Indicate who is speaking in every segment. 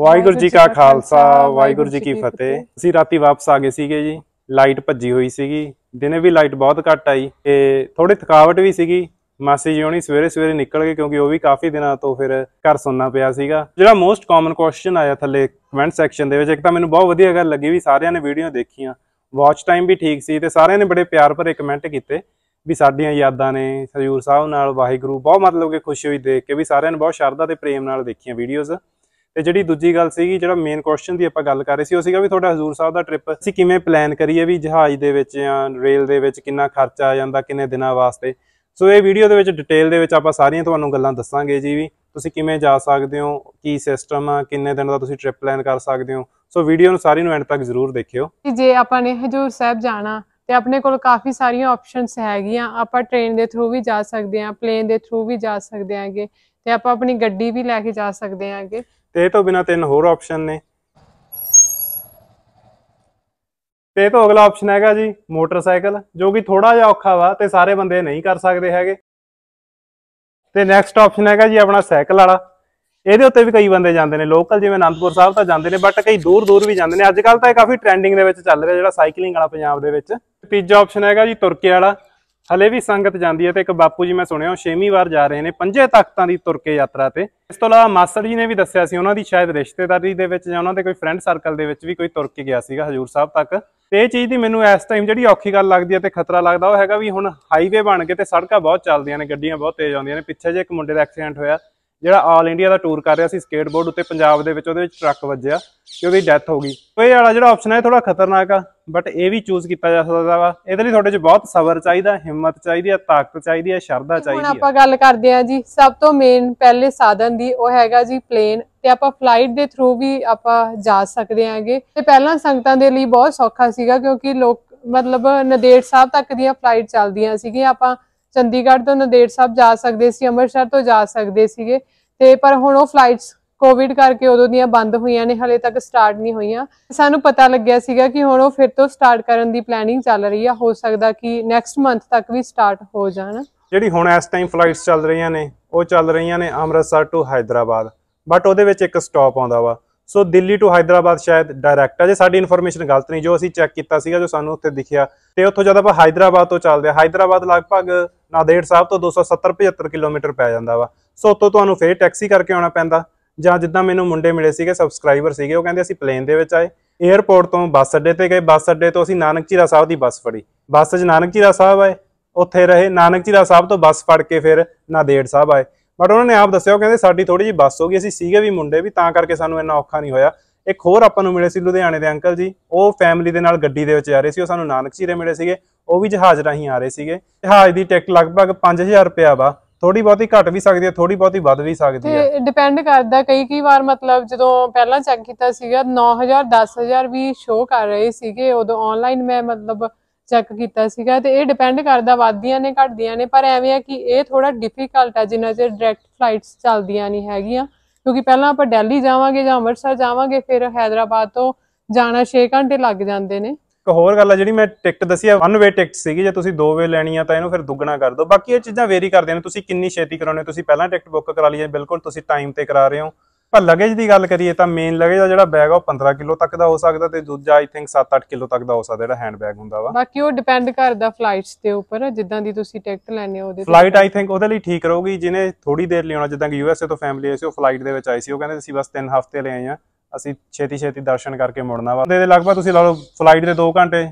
Speaker 1: ਵਾਹਿਗੁਰੂ ਜੀ ਕਾ ਖਾਲਸਾ ਵਾਹਿਗੁਰੂ ਜੀ ਕੀ ਫਤਿਹ ਅਸੀਂ ਰਾਤੀ ਵਾਪਸ ਆ ਗਏ ਸੀਗੇ ਜੀ ਲਾਈਟ ਭੱਜੀ ਹੋਈ ਸੀਗੀ ਦਿਨੇ ਵੀ ਲਾਈਟ ਬਹੁਤ ਘੱਟ ਆਈ ਤੇ ਥੋੜੀ ਥਕਾਵਟ ਵੀ ਸੀਗੀ ਮਾਸੀ ਜੀ ਹੋਣੀ ਸਵੇਰੇ ਸਵੇਰੇ ਨਿਕਲ ਗਏ ਕਿਉਂਕਿ ਉਹ ਵੀ ਕਾਫੀ ਦਿਨਾਂ ਤੋਂ ਫਿਰ ਘਰ ਸੁਣਨਾ ਪਿਆ ਸੀਗਾ ਜਿਹੜਾ ਮੋਸਟ ਕਾਮਨ ਕੁਐਸਚਨ ਆਇਆ ਥੱਲੇ ਕਮੈਂਟ ਸੈਕਸ਼ਨ ਦੇ ਵਿੱਚ ਇੱਕ ਤਾਂ ਮੈਨੂੰ ਬਹੁਤ ਵਧੀਆ ਗੱਲ ਲੱਗੀ ਵੀ ਸਾਰਿਆਂ ਨੇ ਵੀਡੀਓ ਦੇਖੀਆਂ ਵਾਚ ਟਾਈਮ ਵੀ ਠੀਕ ਸੀ ਤੇ ਸਾਰਿਆਂ ਨੇ ਬੜੇ ਪਿਆਰ ਭਰੇ ਕਮੈਂਟ ਕੀਤੇ ਵੀ ਸਾਡੀਆਂ ਯਾਦਾਂ ਨੇ ਸਜੂਰ ਸਾਹਿਬ ਨਾਲ ਵਾਹਿਗੁਰੂ ਬਹੁਤ ਮਤਲਬ ਕਿ ਖੁਸ਼ੀ ਹੋਈ ਦੇਖ ਕੇ ਵੀ ਸਾਰਿਆਂ ਨੇ ਬਹੁਤ ਸ਼ਰਧਾ ਤੇ ਪ੍ਰੇਮ ਨਾਲ ਦੇਖੀਆਂ ਵੀਡੀਓਜ਼ ਤੇ ਜਿਹੜੀ ਦੂਜੀ ਗੱਲ ਸੀਗੀ ਜਿਹੜਾ ਮੇਨ ਕੁਐਸਚਨ ਦੀ ਆਪਾਂ ਗੱਲ ਕਰ ਰਹੇ ਸੀ ਉਹ ਸੀਗਾ ਵੀ ਤੁਹਾਡਾ ਹਜ਼ੂਰ ਸਾਹਿਬ ਦਾ ਟ੍ਰਿਪ ਅਸੀਂ ਕਿਵੇਂ ਪਲਾਨ ਕਰੀਏ ਵੀ ਜਹਾਜ਼ ਦੇ ਵਿੱਚ ਜਾਂ ਰੇਲ ਦੇ ਵਿੱਚ ਕਿੰਨਾ ਖਰਚਾ ਆ ਜਾਂਦਾ ਕਿੰਨੇ ਦਿਨਾਂ ਵਾਸਤੇ ਸੋ ਇਹ ਵੀਡੀਓ ਦੇ ਵਿੱਚ ਡਿਟੇਲ ਦੇ ਵਿੱਚ ਆਪਾਂ ਸਾਰੀਆਂ ਤੁਹਾਨੂੰ ਗੱਲਾਂ ਦੱਸਾਂਗੇ ਜੀ ਵੀ ਤੁਸੀਂ ਕਿਵੇਂ ਜਾ ਸਕਦੇ ਹੋ ਕੀ ਸਿਸਟਮ ਆ ਕਿੰਨੇ ਦਿਨ ਦਾ ਤੁਸੀਂ ਟ੍ਰਿਪ ਪਲਾਨ ਕਰ ਸਕਦੇ ਹੋ ਸੋ ਵੀਡੀਓ ਨੂੰ ਸਾਰੀ ਨੂੰ ਐਂਡ ਤੱਕ ਜ਼ਰੂਰ ਦੇਖਿਓ
Speaker 2: ਜੇ ਆਪਾਂ ਨੇ ਹਜੂਰ ਸਾਹਿਬ ਜਾਣਾ ਤੇ ਆਪਣੇ ਕੋਲ ਕਾਫੀ ਸਾਰੀਆਂ ਆਪਸ਼ਨਸ ਹੈਗੀਆਂ ਆਪਾਂ ਟ੍ਰੇਨ ਦੇ ਥਰੂ ਵੀ ਜਾ ਸਕਦੇ ਆ ਪਲੇਨ ਦੇ ਥਰੂ ਵੀ ਜਾ ਸਕਦੇ ਆਗੇ ਤੇ ਆਪਾਂ ਆਪਣੀ ਗੱਡੀ ਵੀ ਲੈ ਕੇ ਜਾ ਸਕਦੇ ਹਾਂ ਅੱਗੇ
Speaker 1: ਤੇ ਇਹ ਤੋਂ ਬਿਨਾ ਤਿੰਨ ਹੋਰ ਆਪਸ਼ਨ ਨੇ ਤੇ ਇਹ ਤੋਂ ਅਗਲਾ ਆਪਸ਼ਨ ਹੈਗਾ ਜੀ ਮੋਟਰਸਾਈਕਲ ਜੋ ਕਿ ਥੋੜਾ ਜਿਹਾ ਔਖਾ ਵਾ ਤੇ ਸਾਰੇ ਬੰਦੇ ਨਹੀਂ ਕਰ ਸਕਦੇ ਹੈਗੇ ਤੇ ਨੈਕਸਟ ਆਪਸ਼ਨ ਹੈਗਾ ਜੀ ਆਪਣਾ ਸਾਈਕਲ ਵਾਲਾ ਇਹਦੇ ਉੱਤੇ ਵੀ ਕਈ ਬੰਦੇ ਜਾਂਦੇ ਨੇ ਲੋਕਲ ਜਿਵੇਂ ਅਨੰਦਪੁਰ ਸਾਹਿਬ ਤਾਂ ਜਾਂਦੇ ਨੇ ਬਟ ਕਈ ਦੂਰ ਦੂਰ ਵੀ ਜਾਂਦੇ ਨੇ ਅੱਜ ਕੱਲ ਤਾਂ ਇਹ ਕਾਫੀ ਟ੍ਰੈਂਡਿੰਗ ਦੇ ਵਿੱਚ ਚੱਲ ਰਿਹਾ ਜਿਹੜਾ ਸਾਈਕਲਿੰਗ ਵਾਲਾ ਪੰਜਾਬ ਦੇ ਵਿੱਚ ਤੀਜਾ ਆਪਸ਼ਨ ਹੈਗਾ ਜੀ ਤੁਰਕੀ ਵਾਲਾ ਹਲੇ ਵੀ ਸੰਗਤ ਜਾਂਦੀ ਹੈ ਤੇ ਇੱਕ ਬਾਪੂ ਜੀ ਮੈਂ ਸੁਣਿਆ ਛੇਵੀਂ ਵਾਰ ਜਾ ਰਹੇ ਨੇ ਪੰਜੇ ਤਖਤਾਂ ਦੀ ਤੁਰ ਕੇ ਯਾਤਰਾ ਤੇ ਇਸ ਤੋਂ ਇਲਾਵਾ ਮਾਸੜ ਜੀ ਨੇ ਵੀ ਦੱਸਿਆ ਸੀ ਉਹਨਾਂ ਦੀ ਸ਼ਾਇਦ ਰਿਸ਼ਤੇਦਾਰੀ ਦੇ ਵਿੱਚ ਜਾਂ ਉਹਨਾਂ ਦੇ ਕੋਈ ਫਰੈਂਡ ਸਰਕਲ ਦੇ ਵਿੱਚ ਵੀ ਕੋਈ ਤੁਰ ਕੇ ਗਿਆ ਸੀਗਾ ਹਜੂਰ ਸਾਹਿਬ ਤੱਕ ਤੇ ਇਹ ਚੀਜ਼ ਦੀ ਮੈਨੂੰ ਇਸ ਟਾਈਮ ਜਿਹੜੀ ਔਖੀ ਗੱਲ ਲੱਗਦੀ ਹੈ ਤੇ ਖਤਰਾ ਲੱਗਦਾ ਉਹ ਹੈਗਾ ਵੀ ਹੁਣ ਹਾਈਵੇ ਬਣ ਕੇ ਤੇ ਸੜਕਾਂ ਬਹੁਤ ਚੱਲਦੀਆਂ ਨੇ ਗੱਡੀਆਂ ਬਹੁਤ ਤੇਜ਼ ਆਉਂਦੀਆਂ ਨੇ ਪਿੱਛੇ ਜੇ ਇੱਕ ਮੁੰਡੇ ਦਾ ਐਕਸੀਡੈਂਟ ਹੋਇਆ ਜਿਹੜਾ ਆਲ ਇੰਡੀਆ ਦਾ ਟੂਰ ਕਰ ਰਿਹਾ ਸੀ ਸਕੇਟਬੋਰਡ ਉੱਤੇ ਪੰਜਾਬ ਦੇ ਵਿੱਚ ਉਹਦੇ ਵਿੱਚ ਟਰੱਕ ਵੱਜਿਆ ਤੇ ਉਹਦੀ ਡੈਥ ਹੋ ਗਈ ਉਹ ਇਹ ਵਾਲਾ ਜਿਹੜਾ ਆਪਸ਼ਨ ਹੈ ਥੋੜਾ ਖਤਰਨਾਕ ਆ ਬਟ ਇਹ ਵੀ ਚੂਜ਼ ਕੀਤਾ ਜਾ ਸਕਦਾ ਵਾ ਇਹਦੇ ਲਈ ਤੁਹਾਡੇ 'ਚ ਬਹੁਤ ਸਬਰ ਚਾਹੀਦਾ ਹਿੰਮਤ ਚਾਹੀਦੀ ਹੈ ਤਾਕਤ ਚਾਹੀਦੀ ਹੈ ਸ਼ਰਧਾ ਚਾਹੀਦੀ ਹੈ ਹੁਣ ਆਪਾਂ
Speaker 2: ਗੱਲ ਕਰਦੇ ਆ ਜੀ ਸਭ ਤੋਂ ਮੇਨ ਪਹਿਲੇ ਸਾਧਨ ਦੀ ਉਹ ਹੈਗਾ ਜੀ ਪਲੇਨ ਤੇ ਆਪਾਂ ਫਲਾਈਟ ਦੇ ਥਰੂ ਵੀ ਆਪਾਂ ਜਾ ਸਕਦੇ ਆਂਗੇ ਤੇ ਪਹਿਲਾਂ ਸੰਗਤਾਂ ਦੇ ਲਈ ਬਹੁਤ ਸੌਖਾ ਸੀਗਾ ਕਿਉਂਕਿ ਲੋਕ ਮਤਲਬ ਨਦੇੜ ਸਾਹਿਬ ਤੱਕ ਦੀਆਂ ਫਲਾਈਟ ਚੱਲਦੀਆਂ ਸੀਗੀਆਂ ਆਪਾਂ ਚੰਡੀਗੜ੍ਹ ਤੋਂ ਨਦੇੜ ਸਾਹਿਬ ਜਾ ਸਕਦੇ ਸੀ ਅੰਮ੍ਰਿਤਸਰ ਤੋਂ ਜਾ ਸਕਦੇ ਸੀਗੇ ਤੇ ਪਰ ਹੁਣ ਉਹ ਫਲਾਈਟਸ ਕੋਵਿਡ ਕਰਕੇ ਉਦੋਂ ਦੀਆਂ ਬੰਦ ਹੋਈਆਂ ਨੇ ਹਲੇ ਤੱਕ ਸਟਾਰਟ ਨਹੀਂ ਹੋਈਆਂ ਸਾਨੂੰ ਪਤਾ ਲੱਗਿਆ ਸੀਗਾ ਕਿ ਹੁਣ ਉਹ ਫਿਰ ਤੋਂ ਸਟਾਰਟ ਕਰਨ ਦੀ ਪਲੈਨਿੰਗ ਚੱਲ ਰਹੀ ਆ ਹੋ ਸਕਦਾ ਕਿ ਨੈਕਸਟ ਮੰਥ ਤੱਕ ਵੀ ਸਟਾਰਟ ਹੋ ਜਾਣ
Speaker 1: ਜਿਹੜੀ ਹੁਣ ਇਸ ਟਾਈਮ ਫਲਾਈਟਸ ਚੱਲ ਰਹੀਆਂ ਨੇ ਉਹ ਚੱਲ ਰਹੀਆਂ ਨੇ ਅੰਮ੍ਰਿਤਸਰ ਟੂ ਹైదరాబాద్ ਬਟ ਉਹਦੇ ਵਿੱਚ ਇੱਕ ਸਟਾਪ ਆਉਂਦਾ ਵਾ ਸੋ ਦਿੱਲੀ ਟੂ ਹైదరాబాద్ ਸ਼ਾਇਦ ਡਾਇਰੈਕਟ ਆ ਜੇ ਸਾਡੀ ਇਨਫੋਰਮੇਸ਼ਨ ਗਲਤ ਨਹੀਂ ਜੋ ਅਸੀਂ ਚੈੱਕ ਕੀਤਾ ਸੀਗਾ ਜੋ ਸਾਨੂੰ ਉੱਥੇ ਦਿਖਿਆ ਤੇ ਉੱਥੋਂ ਜਦ ਆਪਾਂ ਹైదరాబాద్ ਤੋਂ ਚੱਲਦੇ ਆ ਹైదరాబాద్ ਲਗਭਗ ਨਾਦੇੜ ਸਾਹਿਬ ਤੋਂ 270 75 ਕਿਲੋਮੀਟਰ ਪੈ ਜਾਂਦਾ ਵਾ ਸੋ ਉੱਥੋਂ ਤੁਹਾਨੂੰ ਫੇਰ ਟੈਕਸੀ ਕਰਕੇ ਆਉਣਾ ਪੈਂਦਾ ਜਾਂ ਜਿੱਦਾਂ ਮੈਨੂੰ ਮੁੰਡੇ ਮਿਲੇ ਸੀਗੇ ਸਬਸਕ੍ਰਾਈਬਰ ਸੀਗੇ ਉਹ ਕਹਿੰਦੇ ਅਸੀਂ ਪਲੇਨ ਦੇ ਵਿੱਚ ਆਏ 에어ਪੋਰਟ ਤੋਂ ਬੱਸ ਅੱਡੇ ਤੇ ਗਏ ਬੱਸ ਅੱਡੇ ਤੋਂ ਅਸੀਂ ਨਾਨਕ ਚੀਰਾ ਸਾਹਿਬ ਦੀ ਬੱਸ ਫੜੀ ਬੱਸ 'ਚ ਨਾਨਕ ਚੀਰਾ ਸਾਹਿਬ ਆਏ ਉੱਥੇ ਰਹੇ ਨਾਨਕ ਚੀਰਾ ਸਾਹਿਬ ਤੋਂ ਬੱਸ ਫੜ ਕੇ ਫਿਰ ਨਾਦੇੜ ਸਾਹਿਬ ਆਏ ਬਟ ਉਹਨਾਂ ਨੇ ਆਪ ਦੱਸਿਆ ਉਹ ਕਹਿੰਦੇ ਸਾਡੀ ਥੋੜੀ ਜੀ ਬੱਸ ਹੋ ਗਈ ਅਸੀਂ ਸੀਗੇ ਵੀ ਮੁੰਡੇ ਵੀ ਤਾਂ ਕਰਕੇ ਸਾਨੂੰ ਇੰਨਾ ਔਖਾ ਨਹੀਂ ਹੋਇਆ ਇੱਕ ਹੋਰ ਆਪਾਂ ਨੂੰ ਮਿਲੇ ਸੀ ਲੁਧਿਆਣੇ ਦੇ ਅੰਕਲ ਜੀ ਉਹ ਫੈਮਿਲੀ ਦੇ ਨਾਲ ਗੱਡੀ ਦੇ ਵਿੱਚ ਜਾ ਰਹੇ ਸੀ ਉਹ ਸਾਨੂੰ ਨਾਨਕ ਚੀਰੇ ਮਿਲੇ ਸੀਗੇ ਉਹ ਵੀ ਜਹਾਜ਼ ਰਾਹੀਂ ਆ ਰਹੇ ਸੀਗੇ ਜਹਾਜ਼ ਦੀ ਟਿਕਟ ਲਗਭਗ 5000 ਰੁਪਿਆ ਵਾ ਥੋੜੀ ਬਹੁਤੀ ਘਟ ਵੀ ਸਕਦੀ ਹੈ ਥੋੜੀ ਬਹੁਤੀ ਵੱਧ ਵੀ ਸਕਦੀ ਹੈ
Speaker 2: ਤੇ ਡਿਪੈਂਡ ਕਰਦਾ ਕਈ ਕਈ ਵਾਰ ਮਤਲਬ ਜਦੋਂ ਪਹਿਲਾਂ ਚੈੱਕ ਕੀਤਾ ਸੀਗਾ 9000 10000 ਵੀ ਸ਼ੋ ਕਰ ਰਹੇ ਸੀਗੇ ਉਦੋਂ ਆਨਲਾਈਨ ਮੈਂ ਮਤਲਬ ਚੈੱਕ ਕੀਤਾ ਸੀਗਾ ਤੇ ਇਹ ਡਿਪੈਂਡ ਕਰਦਾ ਵਾਧੀਆਂ ਨੇ ਘਟਦੀਆਂ ਨੇ ਪਰ ਐਵੇਂ ਆ ਕਿ ਇਹ ਥੋੜਾ ਡਿਫਿਕਲਟ ਹੈ ਜਿੰਨਾ ਚਿਰ ਡਾਇਰੈਕਟ ਫਲਾਈਟਸ ਚੱਲਦੀਆਂ ਨਹੀਂ ਹੈਗੀਆਂ ਕਿਉਂਕਿ ਪਹਿਲਾਂ ਆਪਾਂ ਦਿੱਲੀ ਜਾਵਾਂਗੇ ਜਾਂ ਅੰਮ੍ਰਿਤਸਰ ਜਾਵਾਂਗੇ ਫਿਰ ਹైదరాబాద్ ਤੋਂ ਜਾਣਾ 6 ਘੰਟੇ ਲੱਗ ਜਾਂਦੇ ਨੇ
Speaker 1: ਇੱਕ ਹੋਰ ਗੱਲ ਆ ਜਿਹੜੀ ਮੈਂ ਟਿਕਟ ਦੱਸੀ ਆ ਵਨ ਵੇ ਟਿਕਟ ਸੀਗੀ ਜੇ ਤੁਸੀਂ ਦੋ ਵੇ ਲੈਣੀ ਆ ਤਾਂ ਇਹਨੂੰ ਫਿਰ ਦੁੱਗਣਾ ਕਰ ਦਿਓ ਬਾਕੀ ਇਹ ਚੀਜ਼ਾਂ ਵੇਰੀ ਕਰਦੇ ਨੇ ਤੁਸੀਂ ਕਿੰਨੀ ਛੇਤੀ ਕਰਾਉਣੇ ਤੁਸੀਂ ਪਹਿਲਾਂ ਟਿਕਟ ਬੁੱਕ ਕਰਾ ਲਈਏ ਬਿਲਕੁਲ ਤੁਸੀਂ ਟਾਈਮ ਤੇ ਕਰਾ ਰਹੇ ਹੋ ਪਰ ਲਗੇਜ ਦੀ ਗੱਲ ਕਰੀਏ ਤਾਂ ਮੇਨ ਲਗੇਜ ਦਾ ਜਿਹੜਾ ਬੈਗ ਆ ਉਹ 15 ਕਿਲੋ ਤੱਕ ਦਾ ਹੋ ਸਕਦਾ ਤੇ ਦੂਜਾ ਆਈ ਥਿੰਕ 7-8 ਕਿਲੋ ਤੱਕ ਦਾ ਹੋ ਸਕਦਾ ਜਿਹੜਾ ਹੈਂਡ ਬੈਗ ਹੁੰਦਾ ਵਾ
Speaker 2: ਬਾਕੀ ਉਹ ਡਿਪੈਂਡ ਕਰਦਾ ਫਲਾਈਟਸ ਦੇ ਉੱਪਰ ਜਿੱਦਾਂ ਦੀ ਤੁਸੀਂ ਟਿਕਟ ਲੈਣੀ ਹੋ ਉਹਦੇ ਫਲਾਈਟ ਆਈ
Speaker 1: ਥਿੰਕ ਉਹਦੇ ਲਈ ਠੀਕ ਰਹੂਗੀ ਜਿਨੇ ਥੋੜੀ ਦੇਰ ਲਈ ਆਉਣਾ ਜਿੱਦਾਂ ਕਿ ਯੂਐਸਏ ਤੋਂ ਫੈਮਿਲੀ ਆਈ ਸੀ ਉਹ ਫਲਾਈਟ ਦੇ ਵਿੱਚ ਆਈ ਸੀ ਉਹ ਕਹਿੰਦੇ ਅਸੀਂ ਬਸ 3 ਹਫ਼ਤੇ ਲਈ ਆਏ ਆ ਅਸੀਂ ਛੇਤੀ ਛੇਤੀ ਦਰਸ਼ਨ ਕਰਕੇ ਮੁੜਨਾ ਵਾ ਦੇ ਲਗਭਗ ਤੁਸੀਂ ਲਾ ਲਓ ਫਲਾਈਟ ਦੇ 2 ਘੰਟੇ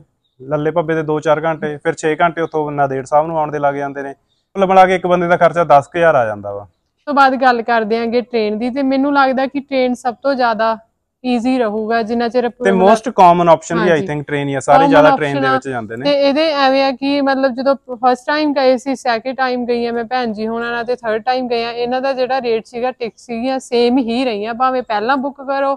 Speaker 1: ਲੱਲੇ ਭੱਬੇ ਦੇ 2-4 ਘੰਟੇ ਫਿਰ 6 ਘੰਟੇ ਉੱਥੋਂ ਨਾਦੇੜ ਸਾਹਿਬ ਨੂੰ ਆਉਣ ਦੇ ਲੱਗ ਜਾਂਦੇ ਨੇ ਕੁੱਲ ਮਿਲਾ ਕੇ ਇੱਕ ਬੰਦੇ ਦਾ ਖਰਚਾ 10000 ਆ ਜਾਂਦਾ ਵਾ ਉਸ
Speaker 2: ਤੋਂ ਬਾਅਦ ਗੱਲ ਕਰਦੇ ਆਂਗੇ ਟ੍ਰੇਨ ਦੀ ਤੇ ਮੈਨੂੰ ਲੱਗਦਾ ਕਿ ਟ੍ਰੇਨ ਸਭ ਤੋਂ ਜ਼ਿਆਦਾ ਈਜ਼ੀ ਰਹੂਗਾ ਜਿੰਨਾ ਚਿਰ ਤੇ ਮੋਸਟ
Speaker 1: ਕਾਮਨ ਆਪਸ਼ਨ ਵੀ ਆਈ ਥਿੰਕ ਟ੍ਰੇਨ ਹੀ ਸਾਰੇ ਜ਼ਿਆਦਾ ਟ੍ਰੇਨ ਦੇ ਵਿੱਚ ਜਾਂਦੇ ਨੇ ਤੇ
Speaker 2: ਇਹਦੇ ਐਵੇਂ ਆ ਕਿ ਮਤਲਬ ਜਦੋਂ ਫਸਟ ਟਾਈਮ ਗਏ ਸੀ ਸੈਕਿੰਡ ਟਾਈਮ ਗਈ ਆ ਮੈਂ ਭੈਣ ਜੀ ਹੋਣਾ ਨਾਲ ਤੇ ਥਰਡ ਟਾਈਮ ਗਏ ਆ ਇਹਨਾਂ ਦਾ ਜਿਹੜਾ ਰੇਟ ਸੀਗਾ ਟਿਕਟ ਸੀਗੀਆਂ ਸੇਮ ਹੀ ਰਹੀਆਂ ਭਾਵੇਂ ਪਹਿਲਾਂ ਬੁੱਕ ਕਰੋ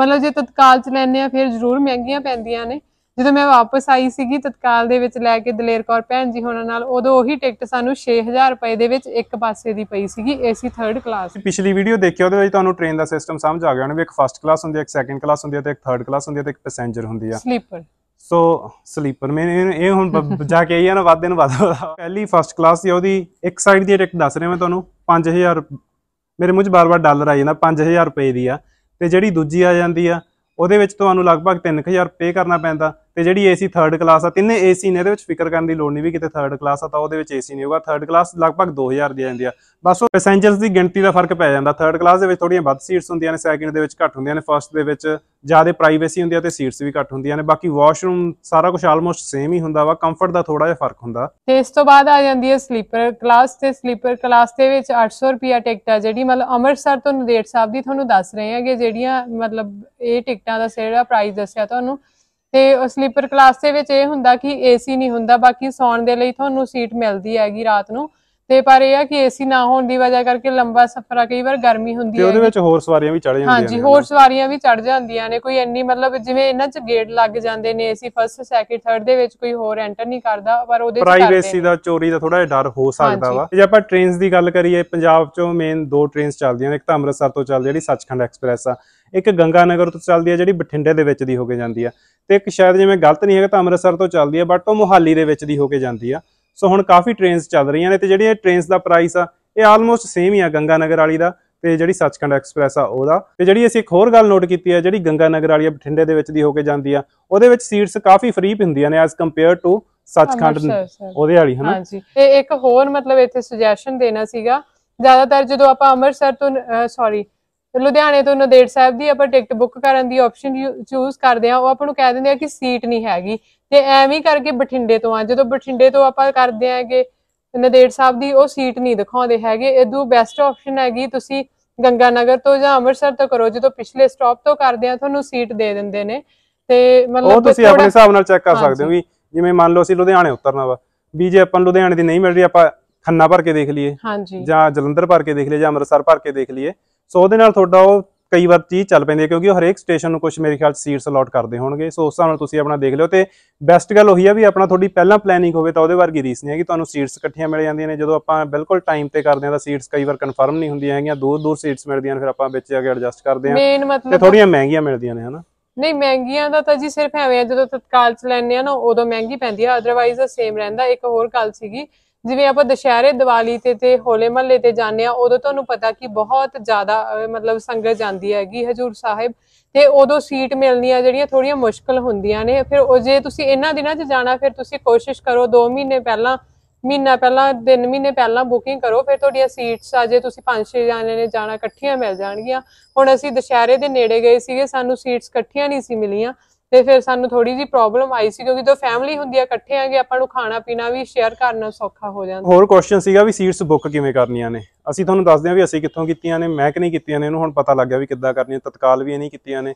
Speaker 2: ਮਤਲਬ ਜੇ ਤਤਕਾਲ ਚ ਲੈਣੇ ਆ ਫਿਰ ਜ਼ਰੂਰ ਮਹਿੰਗੀਆਂ ਪੈਂਦੀਆਂ ਨੇ ਜਦੋਂ ਮੈਂ ਵਾਪਸ ਆਈ ਸੀਗੀ ਤਤਕਾਲ ਦੇ ਵਿੱਚ ਲੈ ਕੇ ਦਲੇਰ ਕੌਰ ਭੈਣ ਜੀ ਹੋਣਾ ਨਾਲ ਉਦੋਂ ਉਹੀ ਟਿਕਟ ਸਾਨੂੰ 6000 ਰੁਪਏ ਦੇ ਵਿੱਚ ਇੱਕ ਪਾਸੇ ਦੀ ਪਈ ਸੀਗੀ ਏਸੀ 3rd ਕਲਾਸ
Speaker 1: ਪਿਛਲੀ ਵੀਡੀਓ ਦੇਖਿਆ ਉਹਦੇ ਵਿੱਚ ਤੁਹਾਨੂੰ ਟ੍ਰੇਨ ਦਾ ਸਿਸਟਮ ਸਮਝ ਆ ਗਿਆ ਹੋਣਾ ਵੀ ਇੱਕ ਫਸਟ ਕਲਾਸ ਹੁੰਦੀ ਹੈ ਇੱਕ ਸੈਕੰਡ ਕਲਾਸ ਹੁੰਦੀ ਹੈ ਤੇ ਇੱਕ ਥਰਡ ਕਲਾਸ ਹੁੰਦੀ ਹੈ ਤੇ ਇੱਕ ਪੈਸੇਂਜਰ ਹੁੰਦੀ ਆ ਸਲੀਪਰ ਸੋ ਸਲੀਪਰ ਮੈਂ ਇਹ ਹੁਣ ਜਾ ਕੇ ਆਈ ਆ ਨਾ ਵਾਧੇ ਨੂੰ ਵਾਦ ਪਹਿਲੀ ਫਸਟ ਕਲਾਸ ਦੀ ਉਹਦੀ ਇੱਕ ਸਾਈਡ ਦੀ ਟਿਕਟ ਦੱਸ ਰਿਹਾ ਮੈਂ ਤੁਹਾਨੂੰ 5000 ਮੇਰੇ ਮੂੰਹ 'ਚ ਬਾਰ-ਬਾਰ ਡਾਲਰ ਆ ਜਾਂਦਾ 5000 ਰੁਪਏ ਦੀ ਆ ਤੇ ਜਿਹੜੀ ਦੂਜੀ ਆ ਜਾਂਦੀ ਆ ਉਹਦੇ ਵਿੱਚ ਤੁਹਾਨੂੰ ਲਗਭਗ 3000 ਪੇ ਕਰਨਾ ਪੈਂਦਾ ਤੇ ਜਿਹੜੀ ਏਸੀ 3rd ਕਲਾਸ ਆ ਤਿੰਨੇ ਏਸੀ ਨੇ ਇਹਦੇ ਵਿੱਚ ਫਿਕਰ ਕਰਨ ਦੀ ਲੋੜ ਨਹੀਂ ਵੀ ਕਿਤੇ 3rd ਕਲਾਸ ਆ ਤਾਂ ਉਹਦੇ ਵਿੱਚ ਏਸੀ ਨਹੀਂ ਹੋਗਾ 3rd ਕਲਾਸ ਲਗਭਗ 2000 ਦੀ ਜਾਂਦੀ ਆ ਬਸ ਉਹ ਪੈਸੇਂਜਰਸ ਦੀ ਗਿਣਤੀ ਦਾ ਫਰਕ ਪੈ ਜਾਂਦਾ 3rd ਕਲਾਸ ਦੇ ਵਿੱਚ ਥੋੜੀਆਂ ਵੱਧ ਸੀਟਸ ਹੁੰਦੀਆਂ ਨੇ ਸੈਕਿੰਡ ਦੇ ਵਿੱਚ ਘੱਟ ਹੁੰਦੀਆਂ ਨੇ ਫਰਸਟ ਦੇ ਵਿੱਚ ਜ਼ਿਆਦਾ ਪ੍ਰਾਈਵੇਸੀ ਹੁੰਦੀ ਆ ਤੇ ਸੀਟਸ ਵੀ ਘੱਟ ਹੁੰਦੀਆਂ ਨੇ ਬਾਕੀ ਵਾਸ਼ਰੂਮ ਸਾਰਾ ਕੁਝ ਆਲਮੋਸਟ ਸੇਮ ਹੀ ਹੁੰਦਾ ਵਾ ਕੰਫਰਟ ਦਾ ਥੋੜਾ ਜਿਹਾ ਫਰਕ ਹੁੰਦਾ
Speaker 2: ਤੇ ਇਸ ਤੋਂ ਬਾਅਦ ਆ ਜਾਂਦੀ ਹੈ ਸਲੀਪਰ ਕਲਾਸ ਤੇ ਸਲੀਪਰ ਕਲਾਸ ਦੇ ਵਿੱਚ 800 ਰੁਪਿਆ ਟਿਕਟ ਆ ਜਿਹੜੀ ਮਤਲਬ ਅੰਮ੍ਰਿਤਸਰ ਤੋਂ ਨਦੇੜ ਸਾਹਿਬ ਦੀ ਤੁਹਾਨੂੰ ਦੱਸ ਰਹੇ ਹਾਂ ਕਿ ਜਿਹੜੀਆਂ ਮਤਲਬ ਇਹ ਟਿਕਟਾਂ ਦਾ ਜਿਹੜਾ ਪ੍ਰਾਈਸ ਦੱਸਿਆ ਤੁਹਾਨੂੰ ਤੇ ਸਲੀਪਰ ਕਲਾਸ ਦੇ ਵਿੱਚ ਇਹ ਹੁੰਦਾ ਕਿ ਏਸੀ ਨਹੀਂ ਹੁੰਦਾ ਬਾਕੀ ਸੌਣ ਦੇ ਲਈ ਤੁਹਾਨੂੰ ਸੀਟ ਮਿਲਦੀ ਹੈਗੀ ਰਾਤ ਨੂੰ ਤੇ ਪਰ ਇਹ ਆ ਕਿ ਏਸੀ ਨਾ ਹੋਣ ਦੀ ਵਜ੍ਹਾ ਕਰਕੇ ਲੰਬਾ ਸਫ਼ਰ ਆ ਕਈ ਵਾਰ ਗਰਮੀ ਹੁੰਦੀ ਹੈ ਤੇ ਉਹਦੇ ਵਿੱਚ
Speaker 1: ਹੋਰ ਸਵਾਰੀਆਂ ਵੀ ਚੜ ਜਾਂਦੀਆਂ ਹਾਂਜੀ ਹੋਰ
Speaker 2: ਸਵਾਰੀਆਂ ਵੀ ਚੜ ਜਾਂਦੀਆਂ ਨੇ ਕੋਈ ਇੰਨੀ ਮਤਲਬ ਜਿਵੇਂ ਇਹਨਾਂ 'ਚ ਗੇਟ ਲੱਗ ਜਾਂਦੇ ਨੇ ਏਸੀ ਫਸਟ ਸੈਕਿੰਡ ਥਰਡ ਦੇ ਵਿੱਚ ਕੋਈ ਹੋਰ ਐਂਟਰ ਨਹੀਂ ਕਰਦਾ ਪਰ ਉਹਦੇ 'ਚ ਪ੍ਰਾਈਵੇਸੀ
Speaker 1: ਦਾ ਚੋਰੀ ਦਾ ਥੋੜਾ ਜਿਹਾ ਡਰ ਹੋ ਸਕਦਾ ਵਾ ਜੇ ਆਪਾਂ ਟ੍ਰੇਨਸ ਦੀ ਗੱਲ ਕਰੀਏ ਪੰਜਾਬ ਚੋਂ ਮੇਨ ਦੋ ਟ੍ਰੇਨਸ ਚੱਲਦੀਆਂ ਨੇ ਇੱਕ ਤਾਂ ਅੰਮ੍ਰਿਤਸਰ ਤੋਂ ਚੱਲਦੀ ਹੈ ਜਿਹੜੀ ਸੱਚਖੰਡ ਐਕਸਪ੍ਰੈਸ ਆ ਇੱਕ ਗੰਗਾਨਗਰ ਤੋਂ ਚੱਲਦੀ ਹੈ ਜਿਹੜੀ ਬਠਿੰਡੇ ਦੇ ਵਿੱਚ ਦੀ ਹੋ ਕੇ ਜਾਂਦੀ ਆ ਤੇ ਇੱਕ ਸ਼ਾਇਦ ਮੈਂ ਗਲਤ ਨਹੀਂ ਹੈਗਾ ਤਾਂ ਅੰਮ੍ਰਿਤਸਰ ਤੋਂ ਚੱਲਦੀ ਆ ਬਟ ਉਹ ਮੁਹਾਲੀ ਦੇ ਵਿੱਚ ਦੀ ਹੋ ਕੇ ਜਾਂਦੀ ਆ ਸੋ ਹੁਣ ਕਾਫੀ ਟ੍ਰੇਨਸ ਚੱਲ ਰਹੀਆਂ ਨੇ ਤੇ ਜਿਹੜੀਆਂ ਟ੍ਰੇਨਸ ਦਾ ਪ੍ਰਾਈਸ ਆ ਇਹ ਆਲਮੋਸਟ ਸੇਮ ਹੀ ਆ ਗੰਗਾ ਨਗਰ ਵਾਲੀ ਦਾ ਤੇ ਜਿਹੜੀ ਸੱਚਖੰਡ ਐਕਸਪ੍ਰੈਸ ਆ ਉਹਦਾ ਤੇ ਜਿਹੜੀ ਅਸੀਂ ਇੱਕ ਹੋਰ ਗੱਲ ਨੋਟ ਕੀਤੀ ਆ ਜਿਹੜੀ ਗੰਗਾ ਨਗਰ ਵਾਲੀ ਬਠਿੰਡੇ ਦੇ ਵਿੱਚ ਦੀ ਹੋ ਕੇ ਜਾਂਦੀ ਆ ਉਹਦੇ ਵਿੱਚ ਸੀਟਸ ਕਾਫੀ ਫ੍ਰੀ ਹੁੰਦੀਆਂ ਨੇ ਐਸ ਕੰਪੇਅਰ ਟੂ ਸੱਚਖੰਡ ਉਹਦੇ ਵਾਲੀ ਹਨਾ ਹਾਂਜੀ
Speaker 2: ਤੇ ਇੱਕ ਹੋਰ ਮਤਲਬ ਇੱਥੇ ਸੁਜੈਸ਼ਨ ਦੇਣਾ ਸੀਗਾ ਜ਼ਿਆਦਾਤਰ ਜਦੋਂ ਆਪਾਂ ਅੰਮ੍ਰਿਤਸਰ ਤੋਂ ਸੌਰੀ ਲੁਧਿਆਣੇ ਤੋਂ ਨਦੇੜ ਸਾਹਿਬ ਦੀ ਆਪਾਂ ਟਿਕਟ ਬੁੱਕ ਕਰਨ ਦੀ ਆਪਸ਼ਨ ਚੂਜ਼ ਕਰਦੇ ਆ ਉਹ ਆਪਾਂ ਨੂੰ ਕਹਿ ਦਿੰਦੇ ਆ ਕਿ ਸੀਟ ਨਹੀਂ ਹੈਗੀ ਤੇ ਐਵੇਂ ਕਰਕੇ ਬਠਿੰਡੇ ਤੋਂ ਆ ਜਦੋਂ ਬਠਿੰਡੇ ਤੋਂ ਆਪਾਂ ਕਰਦੇ ਆਗੇ ਨਦੇੜ ਸਾਹਿਬ ਦੀ ਉਹ ਸੀਟ ਨਹੀਂ ਦਿਖਾਉਂਦੇ ਹੈਗੇ ਇਦੋਂ ਬੈਸਟ ਆਪਸ਼ਨ ਹੈਗੀ ਤੁਸੀਂ ਗੰਗਾ ਨਗਰ ਤੋਂ ਜਾਂ ਅੰਮ੍ਰਿਤਸਰ ਤੋਂ ਕਰੋ ਜਦੋਂ ਪਿਛਲੇ ਸਟਾਪ ਤੋਂ ਕਰਦੇ ਆ ਤੁਹਾਨੂੰ ਸੀਟ ਦੇ ਦਿੰਦੇ ਨੇ ਤੇ ਮਤਲਬ ਉਹ ਤੁਸੀਂ ਆਪਣੇ ਹਿਸਾਬ ਨਾਲ
Speaker 1: ਚੈੱਕ ਕਰ ਸਕਦੇ ਹੋ ਵੀ ਜਿਵੇਂ ਮੰਨ ਲਓ ਅਸੀਂ ਲੁਧਿਆਣੇ ਉਤਰਨਾ ਵਾ ਵੀ ਜੇ ਆਪਾਂ ਲੁਧਿਆਣੇ ਦੀ ਨਹੀਂ ਮਿਲ ਰਹੀ ਆਪਾਂ ਖੰਨਾ ਭਰ ਕੇ ਦੇਖ ਲਈਏ ਜਾਂ ਜਲੰਧਰ ਭਰ ਕੇ ਦੇਖ ਲਈਏ ਜਾਂ ਅੰਮ੍ਰਿਤਸਰ ਭਰ ਕੇ ਦੇਖ ਲਈਏ ਸੋ ਉਹਦੇ ਨਾਲ ਤੁਹਾਡਾ ਉਹ ਕਈ ਵਾਰ ਚੀਜ਼ ਚੱਲ ਪੈਂਦੀ ਹੈ ਕਿਉਂਕਿ ਉਹ ਹਰੇਕ ਸਟੇਸ਼ਨ ਨੂੰ ਕੁਝ ਮੇਰੇ ਖਿਆਲ ਸੀਟਸ ਅਲਾਟ ਕਰਦੇ ਹੋਣਗੇ ਸੋ ਉਸ ਹਿਸਾਬ ਨਾਲ ਤੁਸੀਂ ਆਪਣਾ ਦੇਖ ਲਿਓ ਤੇ ਬੈਸਟ ਗੱਲ ਉਹੀ ਆ ਵੀ ਆਪਣਾ ਤੁਹਾਡੀ ਪਹਿਲਾਂ ਪਲੈਨਿੰਗ ਹੋਵੇ ਤਾਂ ਉਹਦੇ ਵਰਗੀ ਰੀਸ ਨਹੀਂ ਹੈਗੀ ਤੁਹਾਨੂੰ ਸੀਟਸ ਇਕੱਠੀਆਂ ਮਿਲ ਜਾਂਦੀਆਂ ਨੇ ਜਦੋਂ ਆਪਾਂ ਬਿਲਕੁਲ ਟਾਈਮ ਤੇ ਕਰਦੇ ਆ ਤਾਂ ਸੀਟਸ ਕਈ ਵਾਰ ਕਨਫਰਮ ਨਹੀਂ ਹੁੰਦੀਆਂ ਹੈਗੀਆਂ ਦੂਰ ਦੂਰ ਸੀਟਸ ਮਿਲਦੀਆਂ ਨੇ ਫਿਰ ਆਪਾਂ ਵਿੱਚ ਆ ਕੇ ਐਡਜਸਟ ਕਰਦੇ ਆ ਤੇ ਥੋੜੀਆਂ ਮਹਿੰਗੀਆਂ ਮਿਲਦੀਆਂ ਨੇ ਹਨਾ
Speaker 2: ਨਹੀਂ ਮਹਿੰਗੀਆਂ ਦਾ ਤਾਂ ਜੀ ਸਿਰਫ ਐਵੇਂ ਜਦੋਂ ਤਤਕਾਲ ਚ ਲੈਣੇ ਆ ਨਾ ਉਦੋਂ ਮਹਿੰਗੀ ਪੈਂਦੀ ਆ ਅਦਰਵਾਈਜ਼ ਸੇਮ ਰਹਿੰਦਾ ਇੱਕ ਹੋਰ ਗੱਲ ਸੀਗੀ ਜਿਵੇਂ ਆਪਾਂ ਦੁਸ਼ਹਿਰੇ ਦੀਵਾਲੀ ਤੇ ਤੇ ਹੋਲੇ ਮਹੱਲੇ ਤੇ ਜਾਂਦੇ ਆ ਉਦੋਂ ਤੁਹਾਨੂੰ ਪਤਾ ਕਿ ਬਹੁਤ ਜ਼ਿਆਦਾ ਮਤਲਬ ਸੰਗਤ ਜਾਂਦੀ ਹੈਗੀ ਹਜੂਰ ਸਾਹਿਬ ਤੇ ਉਦੋਂ ਸੀਟ ਆ ਜਿਹੜੀਆਂ ਥੋੜੀਆਂ ਮੁਸ਼ਕਲ ਹੁੰਦੀਆਂ ਨੇ ਫਿਰ ਉਹ ਜੇ ਤੁਸੀਂ ਇਹਨਾਂ ਦਿਨਾਂ 'ਚ ਜਾਣਾ ਫਿਰ ਤੁਸੀਂ ਕੋਸ਼ਿਸ਼ ਕਰੋ 2 ਮਹੀਨੇ ਪਹਿਲਾਂ ਮਹੀਨਾ ਪਹਿਲਾਂ ਦਿਨ ਮਹੀਨੇ ਪਹਿਲਾਂ ਬੁਕਿੰਗ ਕਰੋ ਫਿਰ ਤੁਹਾਡੀਆਂ ਸੀਟਸ ਆ ਜੇ ਤੁਸੀਂ 5-6 ਜਾਣੇ ਨੇ ਜਾਣਾ ਇਕੱਠੀਆਂ ਮਿਲ ਜਾਣਗੀਆਂ ਹੁਣ ਅਸੀਂ ਦੁਸ਼ਹਿਰੇ ਦੇ ਨੇੜੇ ਗਏ ਸੀਗੇ ਸਾਨੂੰ ਸੀਟਸ ਇਕੱਠੀਆਂ ਨਹੀਂ ਸੀ ਮਿਲੀਆਂ ਤੇ ਫਿਰ ਸਾਨੂੰ ਥੋੜੀ ਜੀ ਪ੍ਰੋਬਲਮ ਆਈ ਸੀ ਕਿਉਂਕਿ ਜਦੋਂ ਫੈਮਿਲੀ ਹੁੰਦੀ ਆ ਇਕੱਠੇ ਆਂਗੇ ਆਪਾਂ ਨੂੰ ਖਾਣਾ ਪੀਣਾ ਵੀ ਸ਼ੇਅਰ ਕਰਨਾ ਸੌਖਾ ਹੋ ਜਾਂਦਾ
Speaker 1: ਹੋਰ ਕੁਐਸਚਨ ਸੀਗਾ ਵੀ ਸੀਟਸ ਬੁੱਕ ਕਿਵੇਂ ਕਰਨੀਆਂ ਨੇ ਅਸੀਂ ਤੁਹਾਨੂੰ ਦੱਸਦੇ ਆਂ ਵੀ ਅਸੀਂ ਕਿੱਥੋਂ ਕੀਤੀਆਂ ਨੇ ਮੈਂ ਕਿ ਨਹੀਂ ਕੀਤੀਆਂ ਨੇ ਇਹਨੂੰ ਹੁਣ ਪਤਾ ਲੱਗ ਗਿਆ ਵੀ ਕਿੱਦਾਂ ਕਰਨੀਆਂ ਤਤਕਾਲ ਵੀ ਇਹ ਨਹੀਂ ਕੀਤੀਆਂ ਨੇ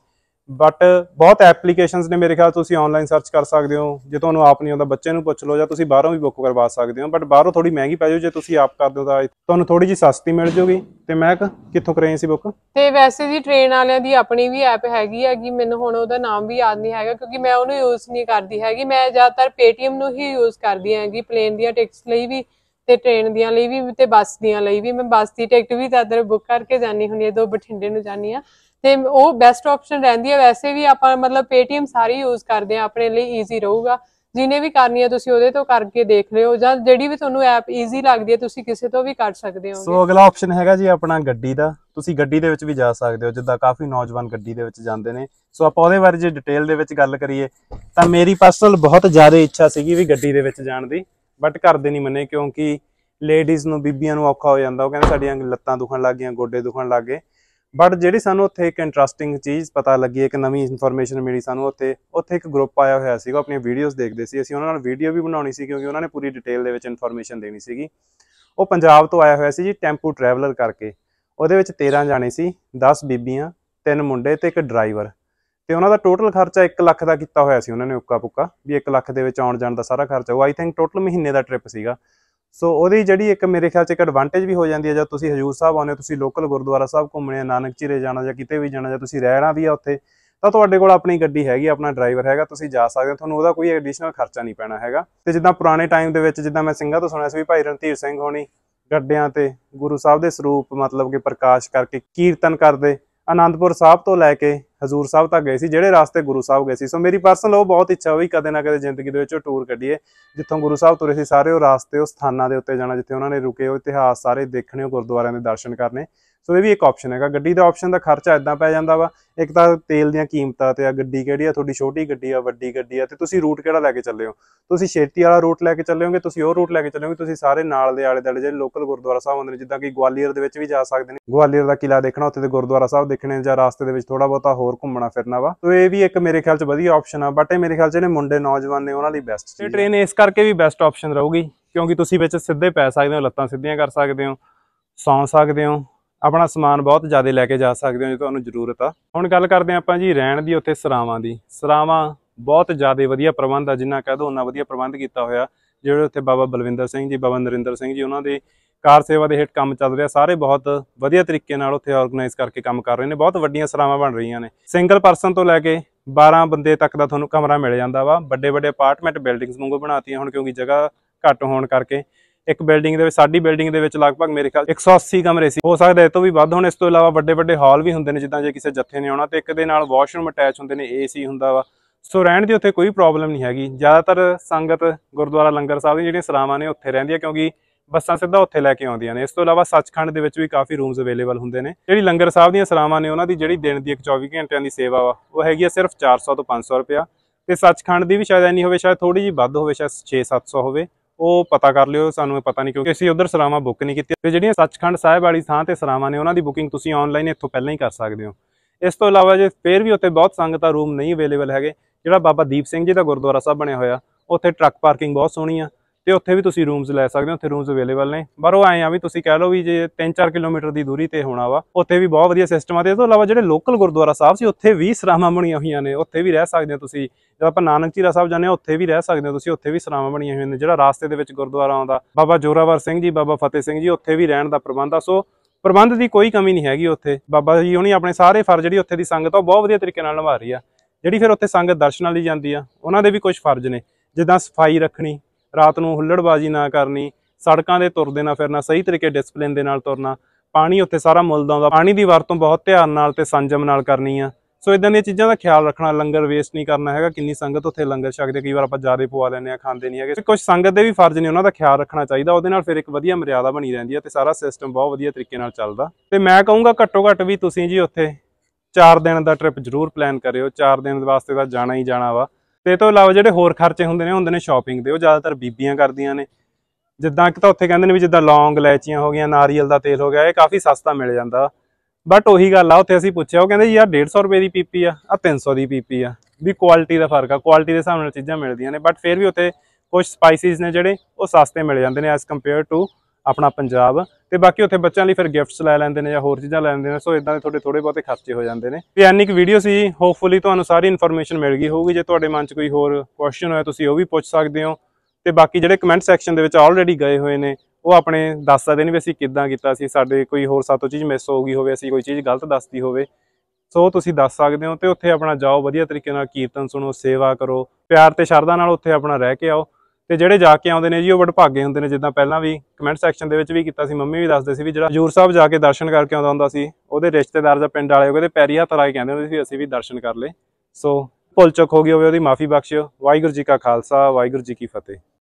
Speaker 1: ਬਟ ਬਹੁਤ ਐਪਲੀਕੇਸ਼ਨਸ ਨੇ ਮੇਰੇ ਖਿਆਲ ਤੁਸੀਂ ਆਨਲਾਈਨ ਸਰਚ ਕਰ ਸਕਦੇ ਹੋ ਜੇ ਤੁਹਾਨੂੰ ਆਪ ਨਹੀਂ ਆਉਂਦਾ ਬੱਚੇ ਨੂੰ ਪੁੱਛ ਲਓ ਜਾਂ ਤੁਸੀਂ ਬਾਹਰੋਂ ਵੀ ਬੁੱਕ ਕਰਵਾ ਸਕਦੇ ਹੋ ਬਟ ਬਾਹਰੋਂ ਥੋੜੀ ਮਹਿੰਗੀ ਪੈ ਜਾਊ ਜੇ ਤੁਸੀਂ ਆਪ ਕਰਦੇ ਹੋ ਤਾਂ ਤੁਹਾਨੂੰ ਥੋੜੀ ਜੀ ਸਸਤੀ ਮਿਲ ਜੂਗੀ ਤੇ ਮੈਂ ਕਿੱਥੋਂ ਕਰਾਈ ਸੀ ਬੁੱਕ
Speaker 2: ਤੇ ਵੈਸੇ ਜੀ ਟ੍ਰੇਨ ਵਾਲਿਆਂ ਦੀ ਆਪਣੀ ਵੀ ਐਪ ਹੈਗੀ ਹੈਗੀ ਮੈਨੂੰ ਹੁਣ ਉਹਦਾ ਨਾਮ ਵੀ ਯਾਦ ਨਹੀਂ ਹੈਗਾ ਕਿਉਂਕਿ ਮੈਂ ਉਹਨੂੰ ਯੂਜ਼ ਨਹੀਂ ਕਰਦੀ ਹੈਗੀ ਮੈਂ ਜ਼ਿਆਦਾਤਰ Paytm ਨੂੰ ਹੀ ਯੂਜ਼ ਕਰਦੀ ਹੈਗੀ ਪਲੇਨ ਦੀਆਂ ਟਿਕਟਸ ਲਈ ਵੀ ਤੇ ਟ੍ਰੇਨ ਦੀਆਂ ਲਈ ਵੀ ਤੇ ਬੱਸ ਦੀਆਂ ਲਈ ਵੀ ਮੈਂ ਬੱਸ ਦੀ ਟਿਕਟ ਵੀ ਜ਼ਿਆਦਾਤਰ ਬੁੱਕ ਕਰਕੇ ਜਾਨੀ ਹੁੰਦੀ ਹੈ ਦੋ ਬਠਿੰਡੇ ਨੂੰ ਜਾਣੀ ਆ ਤੇ ਉਹ ਬੈਸਟ ਆਪਸ਼ਨ ਰਹਿੰਦੀ ਹੈ ਵੈਸੇ ਵੀ ਆਪਾਂ ਮਤਲਬ Paytm ਸਾਰੀ ਯੂਜ਼ ਕਰਦੇ ਆ ਆਪਣੇ ਲਈ ਈਜ਼ੀ ਰਹੂਗਾ ਜਿਨੇ ਵੀ ਕਰਨੀ ਹੈ ਤੁਸੀਂ ਉਹਦੇ ਤੋਂ ਕਰਕੇ ਦੇਖ ਲਿਓ ਜਾਂ ਜਿਹੜੀ ਵੀ ਤੁਹਾਨੂੰ ਐਪ ਈਜ਼ੀ ਲੱਗਦੀ ਹੈ ਤੁਸੀਂ ਕਿਸੇ ਤੋਂ ਵੀ ਕਰ ਸਕਦੇ ਹੋ ਸੋ
Speaker 1: ਅਗਲਾ ਆਪਸ਼ਨ ਹੈਗਾ ਜੀ ਆਪਣਾ ਗੱਡੀ ਦਾ ਤੁਸੀਂ ਗੱਡੀ ਦੇ ਵਿੱਚ ਵੀ ਜਾ ਸਕਦੇ ਹੋ ਜਿੱਦਾਂ ਕਾਫੀ ਨੌਜਵਾਨ ਗੱਡੀ ਦੇ ਵਿੱਚ ਜਾਂਦੇ ਨੇ ਸੋ ਆਪਾਂ ਉਹਦੇ ਬਾਰੇ ਜੇ ਡਿਟੇਲ ਦੇ ਵਿੱਚ ਗੱਲ ਕਰੀਏ ਤਾਂ ਮੇਰੀ ਪਰਸਨਲ ਬਹੁਤ ਜ਼ਿਆਦਾ ਇੱਛਾ ਸੀਗੀ ਵੀ ਗੱਡੀ ਦੇ ਵਿੱਚ ਜਾਣ ਦੀ ਬਟ ਕਰਦੇ ਨਹੀਂ ਮੰਨੇ ਕਿਉਂਕਿ ਲੇਡੀਜ਼ ਨੂੰ ਬੀਬੀਆਂ ਨੂੰ ਔਖਾ ਹੋ ਜਾਂਦਾ ਉਹ ਕਹਿੰਦੇ ਸਾਡੀਆਂ ਲੱਤਾਂ ਦੁਖਣ ਲੱਗ ਗਈਆਂ ਗੋਡੇ ਦੁਖਣ ਲੱਗ ਗਏ ਬਟ ਜਿਹੜੀ ਸਾਨੂੰ ਉੱਥੇ ਇੱਕ ਇੰਟਰਸਟਿੰਗ ਚੀਜ਼ ਪਤਾ ਲੱਗੀ ਇੱਕ ਨਵੀਂ ਇਨਫੋਰਮੇਸ਼ਨ ਮਿਲੀ ਸਾਨੂੰ ਉੱਥੇ ਉੱਥੇ ਇੱਕ ਗਰੁੱਪ ਆਇਆ ਹੋਇਆ ਸੀਗਾ ਆਪਣੀਆਂ ਵੀਡੀਓਜ਼ ਦੇਖਦੇ ਸੀ ਅਸੀਂ ਉਹਨਾਂ ਨਾਲ ਵੀਡੀਓ ਵੀ ਬਣਾਉਣੀ ਸੀ ਕਿਉਂਕਿ ਉਹਨਾਂ ਨੇ ਪੂਰੀ ਡਿਟੇਲ ਦੇ ਵਿੱਚ ਇਨਫੋਰਮੇਸ਼ਨ ਦੇਣੀ ਸੀਗੀ ਉਹ ਪੰਜਾਬ ਤੋਂ ਆਇਆ ਹੋਇਆ ਸੀ ਜੀ ਟੈਂਪੂ ਟਰੈਵਲਰ ਕਰਕੇ ਉਹਦੇ ਵਿੱਚ 13 ਜਾਣੇ ਸੀ 10 ਬੀਬੀਆਂ ਤਿੰਨ ਮੁੰਡੇ ਤੇ ਇੱਕ ਡਰਾਈਵਰ ਤੇ ਉਹਨਾਂ ਦਾ ਟੋਟਲ ਖਰਚਾ 1 ਲੱਖ ਦਾ ਕੀਤਾ ਹੋਇਆ ਸੀ ਉਹਨਾਂ ਨੇ ਉੱਕਾ ਪੁੱਕਾ ਵੀ 1 ਲੱਖ ਦੇ ਵਿੱਚ ਆਉਣ ਜਾਣ ਦਾ ਸਾਰਾ ਖਰਚਾ ਉਹ ਆਈ ਥਿੰਕ ਟੋਟਲ ਮਹੀਨੇ ਦਾ ਟ੍ਰਿਪ ਸੀਗਾ ਸੋ ਉਹਦੀ ਜਿਹੜੀ ਇੱਕ ਮੇਰੇ ਖਿਆਲ 'ਚ ਇੱਕ ਐਡਵਾਂਟੇਜ ਵੀ ਹੋ ਜਾਂਦੀ ਹੈ ਜਦ ਤੁਸੀਂ ਹਜੂਰ ਸਾਹਿਬ ਆਉਂਦੇ ਤੁਸੀਂ ਲੋਕਲ ਗੁਰਦੁਆਰਾ ਸਾਹਿਬ ਘੁੰਮਣੇ ਨਾਨਕ ਚਿਰੇ ਜਾਣਾ ਜਾਂ ਕਿਤੇ ਵੀ ਜਾਣਾ ਜਾਂ ਤੁਸੀਂ ਰਹਿਣਾ ਵੀ ਆ ਉੱਥੇ ਤਾਂ ਤੁਹਾਡੇ ਕੋਲ ਆਪਣੀ ਗੱਡੀ ਹੈਗੀ ਆਪਣਾ ਡਰਾਈਵਰ ਹੈਗਾ ਤੁਸੀਂ ਜਾ ਸਕਦੇ ਹੋ ਤੁਹਾਨੂੰ ਉਹਦਾ ਕੋਈ ਐਡੀਸ਼ਨਲ ਖਰਚਾ ਨਹੀਂ ਪੈਣਾ ਹੈਗਾ ਤੇ ਜਿੱਦਾਂ ਪੁਰਾਣੇ ਟਾਈਮ ਦੇ ਵਿੱਚ ਜਿੱਦਾਂ ਮੈਂ ਸਿੰਘਾਂ ਤੋਂ ਸੁਣਿਆ ਸੀ ਵੀ ਭਾਈ ਰਣਧੀਰ ਸਿੰਘ ਹੋਣੀ ਗੱਡਿਆਂ ਤੇ ਗੁਰੂ ਸਾਹਿਬ ਦੇ ਸਰੂਪ ਮਤਲਬ ਕਿ ਪ੍ਰਕਾਸ਼ ਕਰਕੇ ਕੀਰਤਨ ਕਰਦੇ ਆਨੰਦਪੁਰ ਸਾਹਿਬ ਤੋਂ ਲੈ ਕੇ ਹਜ਼ੂਰ ਸਾਹਿਬ ਤੱਕ ਗਏ ਸੀ ਜਿਹੜੇ ਰਾਸਤੇ ਗੁਰੂ ਸਾਹਿਬ ਗਏ ਸੀ ਸੋ ਮੇਰੀ ਪਰਸਨਲ ਉਹ ਬਹੁਤ ਇੱਛਾ ਹੋਈ ਕਦੇ ਨਾ ਕਦੇ ਜ਼ਿੰਦਗੀ ਦੇ ਵਿੱਚ ਉਹ ਟੂਰ ਕੱਢੀਏ ਜਿੱਥੋਂ ਗੁਰੂ ਸਾਹਿਬ ਤੁਰੇ ਸੀ ਸਾਰੇ ਉਹ ਰਾਸਤੇ ਉਹ ਸਥਾਨਾਂ ਦੇ ਉੱਤੇ ਜਾਣਾ ਜਿੱਥੇ ਉਹਨਾਂ ਨੇ ਰੁਕੇ ਉਹ ਇਤਿਹਾਸ ਸਾਰੇ ਦੇਖਣੇ ਉਹ ਗੁਰਦੁਆਰਿਆਂ ਦੇ ਦਰਸ਼ਨ ਕਰਨੇ ਸੋ ਇਹ ਵੀ ਇੱਕ ਆਪਸ਼ਨ ਹੈਗਾ ਗੱਡੀ ਦਾ ਆਪਸ਼ਨ ਦਾ ਖਰਚਾ ਇਦਾਂ ਪੈ ਜਾਂਦਾ ਵਾ ਇੱਕ ਤਾਂ ਤੇਲ ਦੀਆਂ ਕੀਮਤਾਂ ਤੇ ਆ ਗੱਡੀ ਕਿਹੜੀ ਆ ਤੁਹਾਡੀ ਛੋਟੀ ਗੱਡੀ ਆ ਵੱਡੀ ਗੱਡੀ ਆ ਤੇ ਤੁਸੀਂ ਰੂਟ ਕਿਹੜਾ ਲੈ ਕੇ ਚੱਲੇ ਹੋ ਤੁਸੀਂ ਛੇਤੀ ਵਾਲਾ ਰੂਟ ਲੈ ਕੇ ਚੱਲੇ ਹੋਗੇ ਤੁਸੀਂ ਉਹ ਰੂਟ ਲੈ ਕੇ ਚੱਲੇ ਹੋਗੇ ਤੁਸੀਂ ਸਾਰੇ ਨਾਲ ਦੇ ਆਲੇ ਦੜੇ ਜਿਹੜੇ ਲੋਕਲ ਗੁਰਦੁਆਰਾ ਸਾਹਿਬ ਹੁੰਦੇ ਨੇ ਜਿੱਦਾਂ ਕਿ ਗਵਾਲੀਅਰ ਦੇ ਵਿੱਚ ਵੀ ਜਾ ਸਕਦੇ ਨੇ ਗਵਾਲੀਅਰ ਦਾ ਕਿਲਾ ਦੇਖਣਾ ਉੱਥੇ ਦੇ ਗੁਰਦੁਆਰਾ ਸਾਹਿਬ ਦੇਖਣੇ ਜਾਂ ਰਾਸਤੇ ਦੇ ਵਿੱਚ ਥੋੜਾ ਬਹੁਤਾ ਹੋਰ ਘੁੰਮਣਾ ਫਿਰਨਾ ਵਾ ਸੋ ਇਹ ਵੀ ਇੱਕ ਮੇਰੇ ਖਿਆਲ 'ਚ ਵਧੀਆ ਆਪਸ਼ਨ ਆ ਬਟ ਇਹ ਮੇਰੇ ਖਿਆਲ 'ਚ ਇਹਨੇ ਮੁੰਡੇ ਨੌਜਵਾਨ ਨੇ ਉਹਨਾਂ ਲਈ ਬੈਸਟ ਸੀ ਟ੍ਰੇਨ ਇਸ ਕਰਕੇ ਵੀ ਬੈਸਟ ਆਪਸ਼ਨ ਰਹੂਗੀ ਕਿਉਂਕਿ ਤੁਸੀਂ ਵਿੱਚ ਸਿੱਧੇ ਪੈ ਸਕਦੇ ਹੋ ਲੱਤਾਂ ਸਿੱਧੀਆਂ ਕਰ ਸਕਦੇ ਹੋ ਸੌਂ ਸਕਦੇ ਹੋ ਆਪਣਾ ਸਮਾਨ ਬਹੁਤ ਜ਼ਿਆਦਾ ਲੈ ਕੇ ਜਾ ਸਕਦੇ ਹੋ ਜੇ ਤੁਹਾਨੂੰ ਜ਼ਰੂਰਤ ਆ ਹੁਣ ਗੱਲ ਕਰਦੇ ਆਪਾਂ ਜੀ ਰਹਿਣ ਦੀ ਉੱਥੇ ਸਰਾਵਾਂ ਦੀ ਸਰਾਵਾਂ ਬਹੁਤ ਜ਼ਿਆਦਾ ਵਧੀਆ ਪ੍ਰਬੰਧ ਆ ਜਿੰਨਾ ਕਹਦੋ ਉਹਨਾਂ ਵਧੀਆ ਪ੍ਰਬੰਧ ਕੀਤਾ ਹੋਇਆ ਜਿਹੜੇ ਉੱਥੇ ਬਾਬਾ ਬਲਵਿੰਦਰ ਸਿੰਘ ਜੀ ਬਾਬਾ ਨਰਿੰਦਰ ਸਿੰਘ ਜੀ ਉਹਨਾਂ ਦੇ ਕਾਰ ਸੇਵਾ ਦੇ ਹੇਠ ਕੰਮ ਚੱਲ ਰਿਹਾ ਸਾਰੇ ਬਹੁਤ ਵਧੀਆ ਤਰੀਕੇ ਨਾਲ ਉੱਥੇ ਆਰਗੇਨਾਈਜ਼ ਕਰਕੇ ਕੰਮ ਕਰ ਰਹੇ ਨੇ ਬਹੁਤ ਵੱਡੀਆਂ ਸਰਾਵਾਂ ਬਣ ਰਹੀਆਂ ਨੇ ਸਿੰਗਲ ਪਰਸਨ ਤੋਂ ਲੈ ਕੇ 12 ਬੰਦੇ ਤੱਕ ਦਾ ਤੁਹਾਨੂੰ ਕਮਰਾ ਮਿਲ ਜਾਂਦਾ ਵਾ ਵੱਡੇ ਵੱਡੇ ਅਪਾਰਟਮੈਂਟ ਬਿਲਡਿੰਗਸ ਵਾਂਗੂ ਬਣਾਤੀਆਂ ਹੁਣ ਕਿਉਂਕਿ ਜਗ੍ਹਾ ਘੱਟ ਹੋਣ ਕਰਕੇ ਇੱਕ ਬਿਲਡਿੰਗ ਦੇ ਵਿੱਚ ਸਾਡੀ ਬਿਲਡਿੰਗ ਦੇ ਵਿੱਚ ਲਗਭਗ ਮੇਰੇ ਖਿਆਲ 180 ਕਮਰੇ ਸੀ ਹੋ ਸਕਦਾ ਇਹ ਤੋਂ ਵੀ ਵੱਧ ਹੋਣ ਇਸ ਤੋਂ ਇਲਾਵਾ ਵੱਡੇ ਵੱਡੇ ਹਾਲ ਵੀ ਹੁੰਦੇ ਨੇ ਜਿੱਦਾਂ ਜੇ ਕਿਸੇ ਜੱਥੇ ਨੇ ਆਉਣਾ ਤੇ ਇੱਕ ਦੇ ਨਾਲ ਵਾਸ਼ਰੂਮ ਅਟੈਚ ਹੁੰਦੇ ਨੇ ਏਸੀ ਹੁੰਦਾ ਵਾ ਸੋ ਰਹਿਣ ਦੀ ਉੱਥੇ ਕੋਈ ਪ੍ਰੋਬਲਮ ਨਹੀਂ ਹੈਗੀ ਜ਼ਿਆਦਾਤਰ ਸੰਗਤ ਗੁਰਦੁਆਰਾ ਲੰਗਰ ਸਾਹਿਬ ਦੀ ਜਿਹੜੀਆਂ ਸਰਾਵਾਂ ਨੇ ਉੱਥੇ ਰਹਿੰਦੀਆਂ ਕਿਉਂਕਿ ਬੱਸਾਂ ਸਿੱਧਾ ਉੱਥੇ ਲੈ ਕੇ ਆਉਂਦੀਆਂ ਨੇ ਇਸ ਤੋਂ ਇਲਾਵਾ ਸੱਚਖੰਡ ਦੇ ਵਿੱਚ ਵੀ ਕਾਫੀ ਰੂਮਸ ਅਵੇਲੇਬਲ ਹੁੰਦੇ ਨੇ ਜਿਹੜੀ ਲੰਗਰ ਸਾਹਿਬ ਦੀਆਂ ਸਰਾਵਾਂ ਨੇ ਉਹਨਾਂ ਦੀ ਜਿਹੜੀ ਦਿਨ ਦੀ 24 ਘੰਟਿਆਂ ਦੀ ਸੇਵਾ ਵਾ ਉਹ ਹੈਗੀ ਆ ਸਿਰਫ 400 ਤੋਂ 500 ਰੁਪਿਆ ਤੇ ਸੱਚਖੰਡ ਦੀ ਵੀ ਸ਼ਾਇਦ ਐਨੀ ਹੋਵੇ ਸ਼ਾਇਦ ਥੋੜੀ ਜੀ ਵੱਧ ਹੋਵੇ ਸ਼ਾਇਦ 6-700 ਹੋਵੇ ਉਹ ਪਤਾ ਕਰ ਲਿਓ ਸਾਨੂੰ ਪਤਾ ਨਹੀਂ ਕਿਉਂਕਿ ਅਸੀਂ ਉਧਰ ਸਰਾਵਾਂ ਬੁੱਕ ਨਹੀਂ ਕੀਤੀ ਤੇ ਜਿਹੜੀਆਂ ਸੱਚਖੰਡ ਸਾਹਿਬ ਵਾਲੀ ਥਾਂ ਤੇ ਸਰਾਵਾਂ ਨੇ ਉਹਨਾਂ ਦੀ ਬੁਕਿੰਗ ਤੁਸੀਂ ਆਨਲਾਈਨ ਇੱਥੋਂ ਪਹਿਲਾਂ ਹੀ ਕਰ ਸਕਦੇ ਹੋ ਇਸ ਤੋਂ ਇਲਾਵਾ ਜੇ ਫੇਰ ਵੀ ਉੱਥੇ ਬਹੁਤ ਸੰਗਤਾਂ ਰੂਮ ਨਹੀਂ ਅਵੇਲੇਬਲ ਹੈਗੇ ਜਿਹੜਾ ਬਾਬਾ ਦੀਪ ਸਿੰਘ ਜੀ ਦਾ ਗੁਰਦੁਆਰਾ ਸਾਹਿਬ ਬਣਿਆ ਹੋਇਆ ਉੱਥੇ ਟਰੱਕ ਪਾਰਕਿੰਗ ਬਹੁਤ ਸੋਹਣੀ ਆ ਤੇ ਉੱਥੇ ਵੀ ਤੁਸੀਂ ਰੂਮਸ ਲੈ ਸਕਦੇ ਹੋ ਉੱਥੇ ਰੂਮਸ ਅਵੇਲੇਬਲ ਨੇ ਪਰ ਉਹ ਆਏ ਆ ਵੀ ਤੁਸੀਂ ਕਹਿ ਲਓ ਵੀ ਜੇ 3-4 ਕਿਲੋਮੀਟਰ ਦੀ ਦੂਰੀ ਤੇ ਹੋਣਾ ਵਾ ਉੱਥੇ ਵੀ ਬਹੁਤ ਵਧੀਆ ਸਿਸਟਮ ਆ ਤੇ ਇਸ ਤੋਂ ਇਲਾਵਾ ਜਿਹੜੇ ਲੋਕਲ ਗੁਰਦੁਆਰਾ ਸਾਹਿਬ ਸੀ ਉੱਥੇ ਵੀ ਸਰਾਵਾਂ ਬਣੀਆਂ ਹੋਈਆਂ ਨੇ ਉੱਥੇ ਵੀ ਰਹਿ ਸਕਦੇ ਹੋ ਤੁਸੀਂ ਜਦ ਆਪਾਂ ਨਾਨਕ ਚੀਰਾ ਸਾਹਿਬ ਜਾਂਦੇ ਆ ਉੱਥੇ ਵੀ ਰਹਿ ਸਕਦੇ ਹੋ ਤੁਸੀਂ ਉੱਥੇ ਵੀ ਸਰਾਵਾਂ ਬਣੀਆਂ ਹੋਈਆਂ ਨੇ ਜਿਹੜਾ ਰਾਸਤੇ ਦੇ ਵਿੱਚ ਗੁਰਦੁਆਰਾ ਆਉਂਦਾ ਬਾਬਾ ਜੋਰਾਵਰ ਸਿੰਘ ਜੀ ਬਾਬਾ ਫਤਿਹ ਸਿੰਘ ਜੀ ਉੱਥੇ ਵੀ ਰਹਿਣ ਦਾ ਪ੍ਰਬੰਧ ਆ ਸੋ ਪ੍ਰਬੰਧ ਦੀ ਕੋਈ ਕਮੀ ਨਹੀਂ ਹੈਗੀ ਉੱਥੇ ਬਾਬਾ ਜੀ ਹੁਣੀ ਆਪਣੇ ਸਾਰੇ ਫਰਜ਼ ਜਿਹੜੀ ਉੱਥੇ ਦੀ ਸੰਗਤ ਆ ਉਹ ਬਹੁਤ ਵਧੀਆ ਤਰੀਕੇ ਨਾਲ ਨਿਭਾ ਰਹੀ ਆ ਜਿਹੜੀ ਫਿਰ ਉੱਥੇ ਸੰਗਤ ਦਰਸ਼ਨਾਂ ਲਈ ਜਾਂਦੀ ਆ ਉਹਨਾਂ ਦੇ ਵੀ ਕੁਝ ਫਰਜ਼ ਨੇ ਜਿੱਦਾਂ ਸਫਾਈ ਰੱਖਣੀ ਰਾਤ ਨੂੰ ਹੁੱਲੜਬਾਜ਼ੀ ਨਾ ਕਰਨੀ ਸੜਕਾਂ ਦੇ ਤੁਰਦੇ ਨਾ ਫਿਰਨਾ ਸਹੀ ਤਰੀਕੇ ਡਿਸਪਲਿਨ ਦੇ ਨਾਲ ਤੁਰਨਾ ਪਾਣੀ ਉੱਥੇ ਸਾਰਾ ਮੁੱਲ ਦਾ ਪਾਣੀ ਦੀ ਵਰਤੋਂ ਬਹੁਤ ਧਿਆਨ ਨਾਲ ਤੇ ਸੰਜਮ ਨਾਲ ਕਰਨੀ ਆ ਸੋ ਇਦਾਂ ਦੀਆਂ ਚੀਜ਼ਾਂ ਦਾ ਖਿਆਲ ਰੱਖਣਾ ਲੰਗਰ ਵੇਸਟ ਨਹੀਂ ਕਰਨਾ ਹੈਗਾ ਕਿੰਨੀ ਸੰਗਤ ਉੱਥੇ ਲੰਗਰ ਛਕਦੇ ਕਈ ਵਾਰ ਆਪਾਂ ਜ਼ਿਆਦਾ ਪਵਾ ਲੈਂਦੇ ਆ ਖਾਂਦੇ ਨਹੀਂ ਹੈਗੇ ਕੁਝ ਸੰਗਤ ਦੇ ਵੀ ਫਰਜ਼ ਨੇ ਉਹਨਾਂ ਦਾ ਖਿਆਲ ਰੱਖਣਾ ਚਾਹੀਦਾ ਉਹਦੇ ਨਾਲ ਫਿਰ ਇੱਕ ਵਧੀਆ ਮਰਿਆਦਾ ਬਣੀ ਰਹਿੰਦੀ ਆ ਤੇ ਸਾਰਾ ਸਿਸਟਮ ਬਹੁਤ ਵਧੀਆ ਤਰੀਕੇ ਨਾਲ ਚੱਲਦਾ ਤੇ ਮੈਂ ਕਹੂੰਗਾ ਘੱਟੋ ਘੱਟ ਵੀ ਤੁਸੀਂ ਜੀ ਉੱਥੇ 4 ਦਿਨ ਦਾ ਟ੍ਰਿਪ ਜ਼ਰੂਰ ਪਲਾਨ ਕਰਿਓ 4 ਦਿਨ ਵਾਸਤੇ ਤਾਂ ਜਾਣਾ ਹੀ ਜਾਣਾ ਵਾ ਤੇ ਤੋਂ ਇਲਾਵਾ ਜਿਹੜੇ ਹੋਰ ਖਰਚੇ ਹੁੰਦੇ ਨੇ ਹੁੰਦੇ ਨੇ ਸ਼ਾਪਿੰਗ ਦੇ ਉਹ ਜ਼ਿਆਦਾਤਰ ਬੀਬੀਆਂ ਕਰਦੀਆਂ ਨੇ ਜਿੱਦਾਂ ਕਿ ਤਾਂ ਉੱਥੇ ਕਹਿੰਦੇ ਨੇ ਵੀ ਜਿੱਦਾਂ ਲੌਂਗ ਇਲਾਇਚੀਆਂ ਹੋ ਗਈਆਂ ਨਾਰੀਅਲ ਦਾ ਤੇਲ ਹੋ ਗਿਆ ਇਹ ਕਾਫੀ ਸਸਤਾ ਮਿਲ ਜਾਂਦਾ ਬਟ ਉਹੀ ਗੱਲ ਆ ਉੱਥੇ ਅਸੀਂ ਪੁੱਛਿਆ ਉਹ ਕਹਿੰਦੇ ਯਾਰ 150 ਰੁਪਏ ਦੀ ਪੀਪੀ ਆ ਆ 300 ਦੀ ਪੀਪੀ ਆ ਵੀ ਕੁਆਲਿਟੀ ਦਾ ਫਰਕ ਆ ਕੁਆਲਿਟੀ ਦੇ ਹਿਸਾਬ ਨਾਲ ਚੀਜ਼ਾਂ ਮਿਲਦੀਆਂ ਨੇ ਬਟ ਫਿਰ ਵੀ ਉੱਥੇ ਕੁਝ ਸਪਾਈਸਿਸ ਨੇ ਜਿਹੜੇ ਉਹ ਸਸਤੇ ਮਿਲ ਜਾਂਦੇ ਨੇ ਐਸ ਕੰਪੇਅਰ ਟੂ ਆਪਣਾ ਪੰਜਾਬ ਤੇ ਬਾਕੀ ਉੱਥੇ ਬੱਚਿਆਂ ਲਈ ਫਿਰ ਗਿਫਟਸ ਲੈ ਲੈਂਦੇ ਨੇ ਜਾਂ ਹੋਰ ਚੀਜ਼ਾਂ ਲੈ ਲੈਂਦੇ ਨੇ ਸੋ ਇਦਾਂ ਦੇ ਥੋੜੇ ਥੋੜੇ ਬਹੁਤੇ ਖਰਚੇ ਹੋ ਜਾਂਦੇ ਨੇ ਤੇ ਐਨੀ ਇੱਕ ਵੀਡੀਓ ਸੀ ਹੋਪਫੁਲੀ ਤੁਹਾਨੂੰ ਸਾਰੀ ਇਨਫੋਰਮੇਸ਼ਨ ਮਿਲ ਗਈ ਹੋਊਗੀ ਜੇ ਤੁਹਾਡੇ ਮਨ 'ਚ ਕੋਈ ਹੋਰ ਕੁਐਸਚਨ ਹੋਇਆ ਤੁਸੀਂ ਉਹ ਵੀ ਪੁੱਛ ਸਕਦੇ ਹੋ ਤੇ ਬਾਕੀ ਜਿਹੜੇ ਕਮੈਂਟ ਸੈਕਸ਼ਨ ਦੇ ਵਿੱਚ ਆਲਰੇਡੀ ਗਏ ਹੋਏ ਨੇ ਉਹ ਆਪਣੇ ਦੱਸ ਸਕਦੇ ਨੇ ਵੀ ਅਸੀਂ ਕਿੱਦਾਂ ਕੀਤਾ ਸੀ ਸਾਡੇ ਕੋਈ ਹੋਰ ਸਾਤੋ ਚੀਜ਼ ਮਿਸ ਹੋ ਗਈ ਹੋਵੇ ਅਸੀਂ ਕੋਈ ਚੀਜ਼ ਗਲਤ ਦੱਸਦੀ ਹੋਵੇ ਸੋ ਤੁਸੀਂ ਦੱਸ ਸਕਦੇ ਹੋ ਤੇ ਉੱਥੇ ਆਪਣਾ ਜਾਓ ਵਧੀਆ ਤਰੀਕੇ ਨਾਲ ਕੀਰਤਨ ਸੁਣੋ ਸੇਵਾ ਕਰੋ ਪਿਆਰ ਤੇ ਸ਼ਰਧਾ ਨਾਲ ਉੱਥੇ ਆਪਣਾ ਰਹਿ ਕੇ ਆਓ ਤੇ ਜਿਹੜੇ ਜਾ ਕੇ ਆਉਂਦੇ ਨੇ ਜੀ ਉਹ ਵਡਭਾਗੇ ਹੁੰਦੇ ਨੇ ਜਿੱਦਾਂ ਪਹਿਲਾਂ ਵੀ ਕਮੈਂਟ ਸੈਕਸ਼ਨ ਦੇ ਵਿੱਚ ਵੀ ਕੀਤਾ ਸੀ ਮੰਮੀ ਵੀ ਦੱਸਦੇ ਸੀ ਵੀ ਜਿਹੜਾ ਹਜੂਰ ਸਾਹਿਬ ਜਾ ਕੇ ਦਰਸ਼ਨ ਕਰਕੇ ਆਉਂਦਾ ਹੁੰਦਾ ਸੀ ਉਹਦੇ ਰਿਸ਼ਤੇਦਾਰ ਜਾਂ ਪਿੰਡ ਵਾਲੇ ਉਹਦੇ ਪੈਰੀ ਹੱਥ ਲਾ ਕੇ ਕਹਿੰਦੇ ਹੁੰਦੇ ਸੀ ਅਸੀਂ ਵੀ ਦਰਸ਼ਨ ਕਰ ਲਏ ਸੋ ਭੁੱਲ ਚੁੱਕ ਹੋ ਗਈ ਹੋਵੇ ਉਹਦੀ ਮਾਫੀ ਬਖਸ਼ਿਓ ਵਾਹਿਗੁਰੂ ਜੀ ਕਾ ਖਾਲਸਾ ਵਾਹਿਗੁਰੂ ਜੀ ਕੀ ਫਤਿਹ